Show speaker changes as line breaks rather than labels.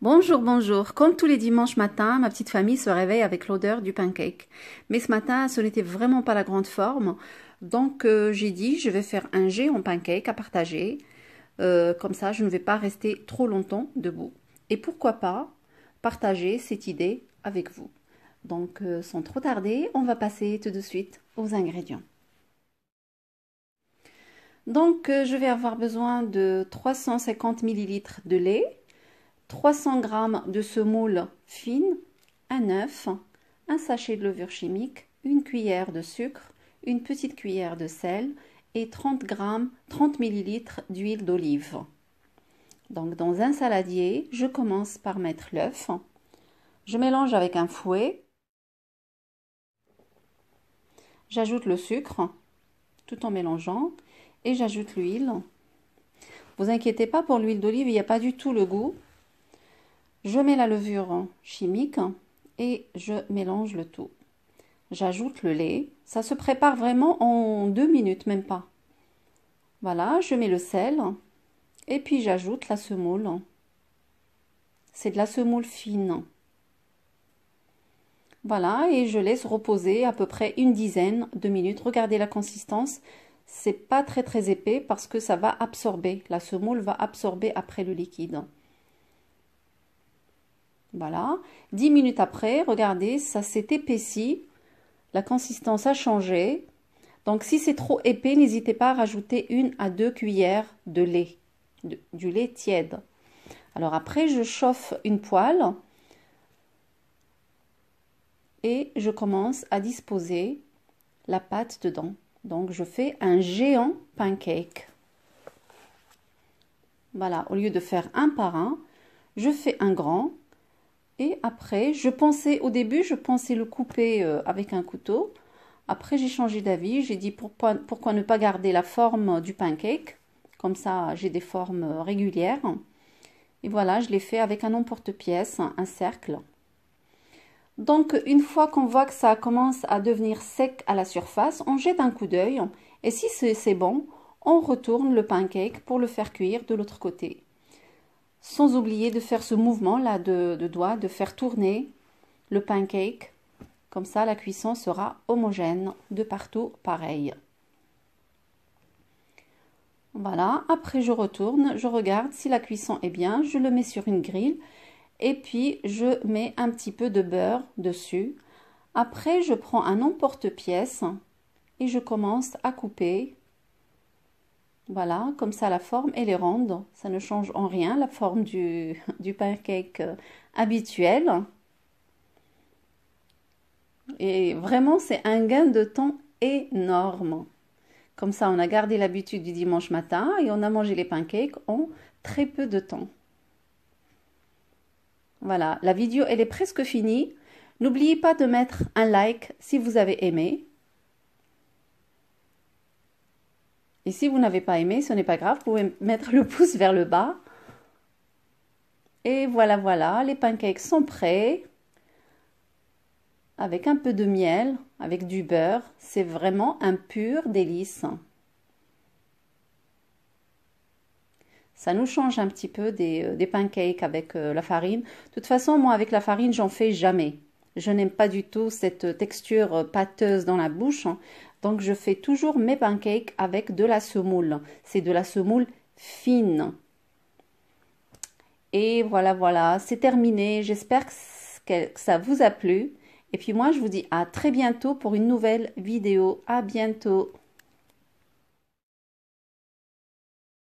Bonjour, bonjour. Comme tous les dimanches matins, ma petite famille se réveille avec l'odeur du pancake. Mais ce matin, ce n'était vraiment pas la grande forme. Donc euh, j'ai dit, je vais faire un jet en pancake à partager. Euh, comme ça, je ne vais pas rester trop longtemps debout. Et pourquoi pas partager cette idée avec vous. Donc euh, sans trop tarder, on va passer tout de suite aux ingrédients. Donc je vais avoir besoin de 350 ml de lait, 300 g de semoule fine, un œuf, un sachet de levure chimique, une cuillère de sucre, une petite cuillère de sel et 30 g, 30 ml d'huile d'olive. Donc dans un saladier, je commence par mettre l'œuf. Je mélange avec un fouet. J'ajoute le sucre tout en mélangeant et j'ajoute l'huile. Vous inquiétez pas pour l'huile d'olive, il n'y a pas du tout le goût. Je mets la levure chimique et je mélange le tout. J'ajoute le lait. Ça se prépare vraiment en deux minutes, même pas. Voilà, je mets le sel et puis j'ajoute la semoule. C'est de la semoule fine. Voilà, et je laisse reposer à peu près une dizaine de minutes. Regardez la consistance. C'est pas très très épais parce que ça va absorber. La semoule va absorber après le liquide. Voilà. dix minutes après, regardez, ça s'est épaissi. La consistance a changé. Donc, si c'est trop épais, n'hésitez pas à rajouter une à deux cuillères de lait, du lait tiède. Alors après, je chauffe une poêle et je commence à disposer la pâte dedans. Donc, je fais un géant pancake. Voilà, au lieu de faire un par un, je fais un grand et après, je pensais, au début, je pensais le couper euh, avec un couteau. Après, j'ai changé d'avis. J'ai dit pourquoi, pourquoi, ne pas garder la forme du pancake Comme ça, j'ai des formes euh, régulières. Et voilà, je l'ai fait avec un emporte-pièce, un cercle. Donc, une fois qu'on voit que ça commence à devenir sec à la surface, on jette un coup d'œil. Et si c'est bon, on retourne le pancake pour le faire cuire de l'autre côté sans oublier de faire ce mouvement-là de, de doigts, de faire tourner le pancake. Comme ça, la cuisson sera homogène de partout pareil. Voilà, après je retourne, je regarde si la cuisson est bien, je le mets sur une grille et puis je mets un petit peu de beurre dessus. Après, je prends un emporte-pièce et je commence à couper voilà, comme ça la forme, elle est ronde. Ça ne change en rien la forme du, du pancake euh, habituel. Et vraiment, c'est un gain de temps énorme. Comme ça, on a gardé l'habitude du dimanche matin et on a mangé les pancakes en très peu de temps. Voilà, la vidéo, elle est presque finie. N'oubliez pas de mettre un like si vous avez aimé si vous n'avez pas aimé, ce n'est pas grave, vous pouvez mettre le pouce vers le bas. Et voilà, voilà, les pancakes sont prêts. Avec un peu de miel, avec du beurre, c'est vraiment un pur délice. Ça nous change un petit peu des, euh, pancakes avec euh, la farine. De toute façon, moi, avec la farine, j'en fais jamais. Je n'aime pas du tout cette euh, texture pâteuse dans la bouche. Hein. Donc je fais toujours mes pancakes avec de la semoule. C'est de la semoule fine. Et voilà, voilà, c'est terminé. J'espère que ça vous a plu. Et puis moi, je vous dis à très bientôt pour une nouvelle vidéo. À bientôt.